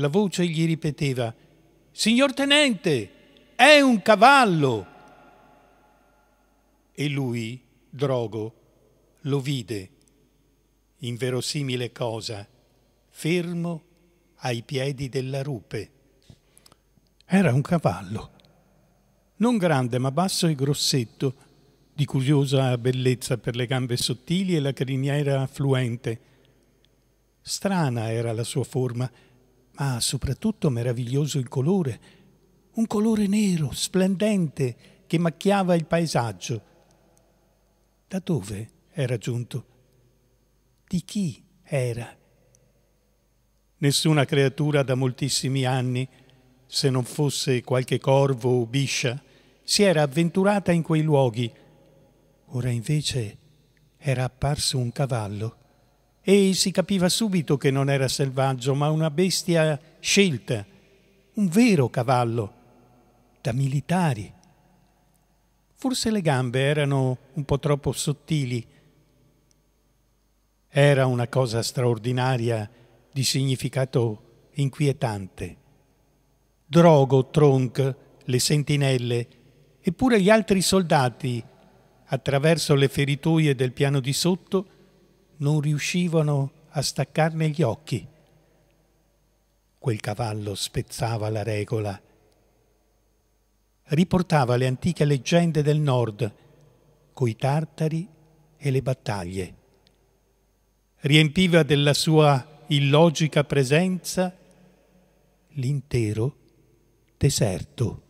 La voce gli ripeteva, Signor Tenente, è un cavallo! E lui, Drogo, lo vide, inverosimile cosa, fermo ai piedi della rupe. Era un cavallo, non grande ma basso e grossetto, di curiosa bellezza per le gambe sottili e la criniera fluente. Strana era la sua forma, ma soprattutto meraviglioso il colore, un colore nero, splendente, che macchiava il paesaggio. Da dove era giunto? Di chi era? Nessuna creatura da moltissimi anni, se non fosse qualche corvo o biscia, si era avventurata in quei luoghi. Ora invece era apparso un cavallo e si capiva subito che non era selvaggio, ma una bestia scelta, un vero cavallo, da militari. Forse le gambe erano un po' troppo sottili. Era una cosa straordinaria di significato inquietante. Drogo, Tronk, le sentinelle, eppure gli altri soldati, attraverso le feritoie del piano di sotto, non riuscivano a staccarne gli occhi. Quel cavallo spezzava la regola. Riportava le antiche leggende del nord, coi tartari e le battaglie. Riempiva della sua illogica presenza l'intero deserto.